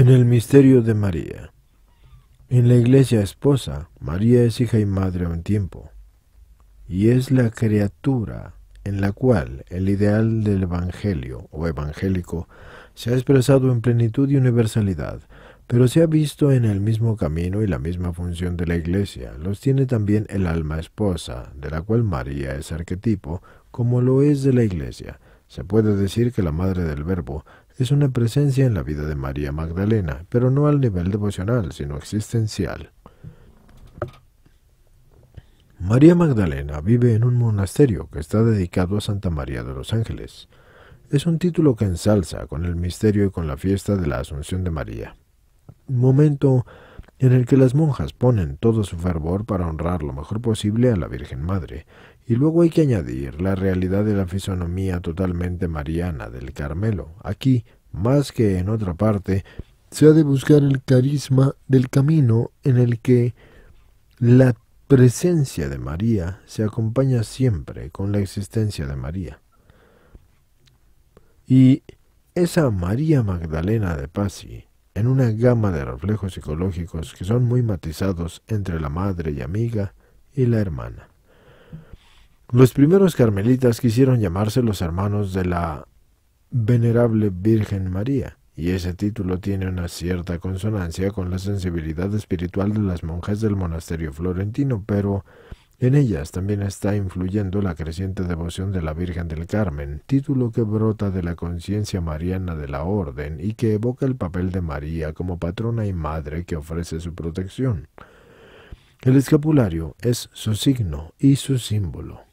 En el misterio de María. En la iglesia esposa, María es hija y madre a un tiempo, y es la criatura en la cual el ideal del Evangelio o evangélico se ha expresado en plenitud y universalidad, pero se ha visto en el mismo camino y la misma función de la iglesia. Los tiene también el alma esposa, de la cual María es arquetipo, como lo es de la iglesia. Se puede decir que la Madre del Verbo es una presencia en la vida de María Magdalena, pero no al nivel devocional, sino existencial. María Magdalena vive en un monasterio que está dedicado a Santa María de los Ángeles. Es un título que ensalza con el misterio y con la fiesta de la Asunción de María. Momento en el que las monjas ponen todo su fervor para honrar lo mejor posible a la Virgen Madre, y luego hay que añadir la realidad de la fisonomía totalmente mariana del Carmelo. Aquí, más que en otra parte, se ha de buscar el carisma del camino en el que la presencia de María se acompaña siempre con la existencia de María. Y esa María Magdalena de Pasi, en una gama de reflejos psicológicos que son muy matizados entre la madre y amiga y la hermana. Los primeros carmelitas quisieron llamarse los hermanos de la Venerable Virgen María, y ese título tiene una cierta consonancia con la sensibilidad espiritual de las monjas del monasterio florentino, pero en ellas también está influyendo la creciente devoción de la Virgen del Carmen, título que brota de la conciencia mariana de la Orden y que evoca el papel de María como patrona y madre que ofrece su protección. El escapulario es su signo y su símbolo.